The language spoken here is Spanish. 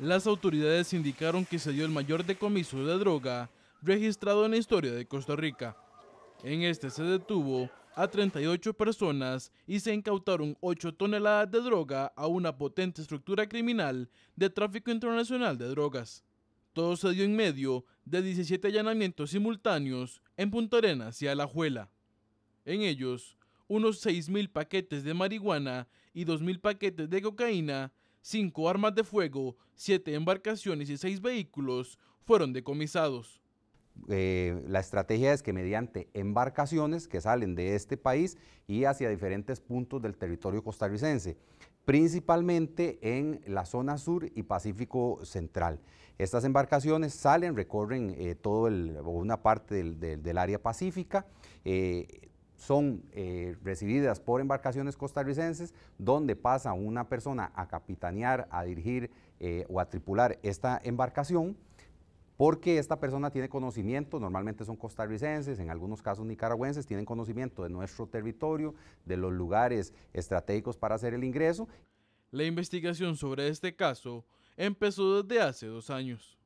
Las autoridades indicaron que se dio el mayor decomiso de droga registrado en la historia de Costa Rica. En este se detuvo a 38 personas y se incautaron 8 toneladas de droga a una potente estructura criminal de tráfico internacional de drogas. Todo se dio en medio de 17 allanamientos simultáneos en Punta Arenas y Alajuela. En ellos, unos 6.000 paquetes de marihuana y 2.000 paquetes de cocaína cinco armas de fuego, siete embarcaciones y seis vehículos fueron decomisados. Eh, la estrategia es que mediante embarcaciones que salen de este país y hacia diferentes puntos del territorio costarricense, principalmente en la zona sur y Pacífico Central. Estas embarcaciones salen, recorren toda eh, todo una parte del, área pacífica, eh, son eh, recibidas por embarcaciones costarricenses, donde pasa una persona a capitanear, a dirigir eh, o a tripular esta embarcación, porque esta persona tiene conocimiento, normalmente son costarricenses, en algunos casos nicaragüenses, tienen conocimiento de nuestro territorio, de los lugares estratégicos para hacer el ingreso. La investigación sobre este caso empezó desde hace dos años.